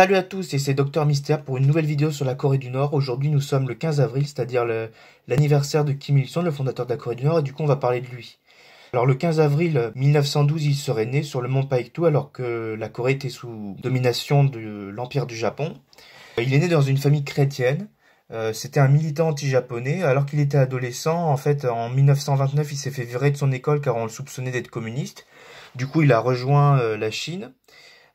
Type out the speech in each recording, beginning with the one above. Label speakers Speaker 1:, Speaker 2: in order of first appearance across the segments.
Speaker 1: Salut à tous et c'est Docteur Mystère pour une nouvelle vidéo sur la Corée du Nord. Aujourd'hui nous sommes le 15 avril, c'est-à-dire l'anniversaire de Kim Il-sung, le fondateur de la Corée du Nord, et du coup on va parler de lui. Alors le 15 avril 1912, euh, il serait né sur le mont Paektu alors que la Corée était sous domination de l'Empire du Japon. Euh, il est né dans une famille chrétienne. Euh, c'était un militant anti-japonais. Alors qu'il était adolescent, en fait, en 1929, il s'est fait virer de son école car on le soupçonnait d'être communiste. Du coup, il a rejoint la Chine.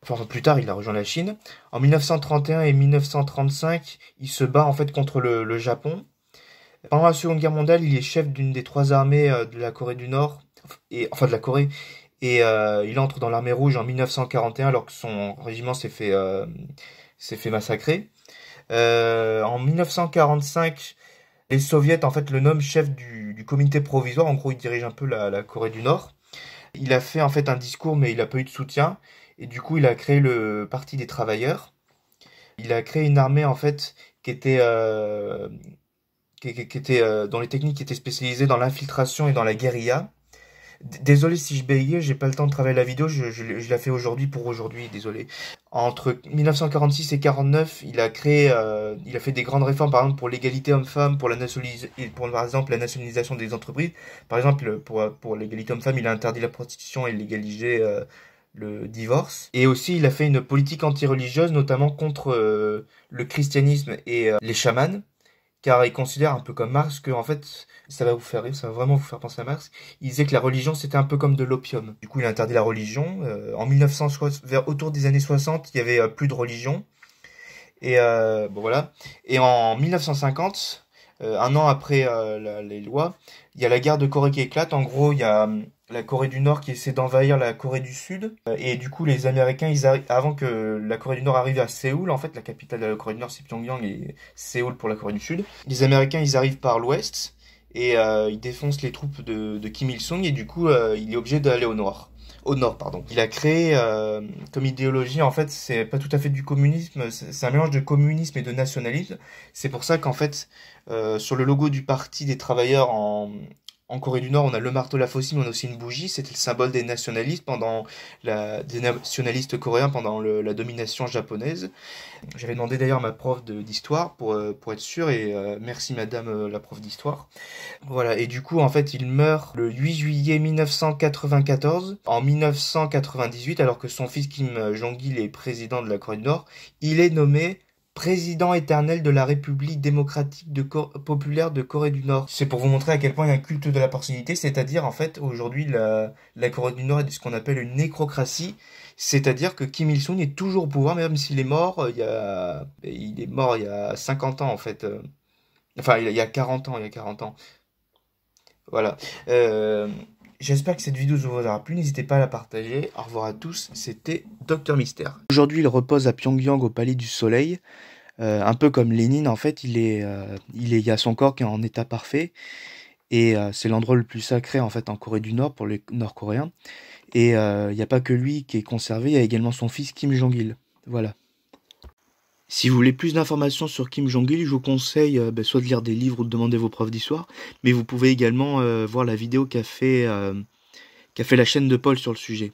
Speaker 1: Enfin, plus tard, il a rejoint la Chine. En 1931 et 1935, il se bat en fait contre le, Japon. Pendant la Seconde Guerre mondiale, il est chef d'une des trois armées euh, de la Corée du Nord, et, enfin de la Corée, et euh, il entre dans l'armée rouge en 1941 alors que son régiment s'est fait, euh, fait massacrer. en 1945, les soviets en fait le nomment chef du, comité provisoire. En gros, il dirige un peu la, la Corée du Nord. Il a fait en fait un discours, mais il n'a pas eu de soutien. Et du coup, il a créé le Parti des travailleurs. Il a créé une armée, en fait, qui était, euh, qui, était euh, les techniques étaient spécialisées dans l'infiltration et dans la guérilla. Désolé si je je j'ai pas le temps de travailler la vidéo, je, la fais aujourd'hui pour aujourd'hui, désolé. Entre 1946 et 49, il a créé, euh, il a fait des grandes réformes, par exemple pour l'égalité homme-femme, pour la pour par exemple la nationalisation des entreprises. Par exemple, pour, l'égalité homme-femme, il a interdit la prostitution et légalisé euh, le divorce. Et aussi, il a fait une politique anti-religieuse, notamment contre euh, le christianisme et euh, les chamans, car il considère un peu comme Marx que, en fait, ça va vous faire rire, ça va vraiment vous faire penser à Marx. Il disait que la religion, c'était un peu comme de l'opium. Du coup, il a interdit la religion. Euh, en 1960, vers autour des années 60, il y avait plus de religion. Et bon, voilà. Et en 1950, un an après les lois, il y a la guerre de Corée qui éclate. En gros, il y a la Corée du Nord qui essaie d'envahir la Corée du Sud. Euh, et du coup, les Américains, ils avant que la Corée du Nord arrive à Séoul, en fait, la capitale de la Corée du Nord, c'est Pyongyang et Séoul pour la Corée du Sud. Les Américains, ils arrivent par l'ouest et euh, ils défoncent les troupes de, Kim Il-sung et du coup, euh, il est obligé d'aller au nord. Au nord, pardon. Il a créé comme idéologie, en fait, c'est pas tout à fait du communisme, c'est un mélange de communisme et de nationalisme. C'est pour ça qu'en fait, sur le logo du Parti des travailleurs en, en Corée du Nord, on a le marteau, la faucille, mais on a aussi une bougie. C'était le symbole des nationalistes pendant la, nationalistes coréens pendant la domination japonaise. J'avais demandé d'ailleurs à ma prof d'histoire pour, euh, pour être sûr, et euh, merci madame euh, la prof d'histoire. Voilà, et du coup, en fait, il meurt le 8 juillet 1994. En 1998, alors que son fils Kim Jong-il est président de la Corée du Nord, il est nommé président éternel de la République démocratique populaire de Corée du Nord. C'est pour vous montrer à quel point il y a un culte de la personnalité, c'est-à-dire en fait aujourd'hui la, Corée du Nord est ce qu'on appelle une nécrocratie, c'est-à-dire que Kim Il-sung est toujours au pouvoir même s'il est mort euh, il y a il est mort il y a 50 ans en fait. Euh. Enfin, il y a 40 ans, il y a 40 ans. Voilà. Euh, J'espère que cette vidéo vous aura plu, n'hésitez pas à la partager. Au revoir à tous, c'était Docteur Mystère. Aujourd'hui, il repose à Pyongyang au Palais du Soleil. Euh, un peu comme Lénine, en fait, il, est, euh, il, est, il y a son corps qui est en état parfait. Et euh, c'est l'endroit le plus sacré, en fait, en Corée du Nord pour les Nord-Coréens. Et il n'y a pas que lui qui est conservé, il y a également son fils Kim Jong-il. Voilà. Si vous voulez plus d'informations sur Kim Jong-il, je vous conseille euh, bah, soit de lire des livres ou de demander vos profs d'histoire, mais vous pouvez également euh, voir la vidéo qu'a fait, euh, fait la chaîne de Paul sur le sujet.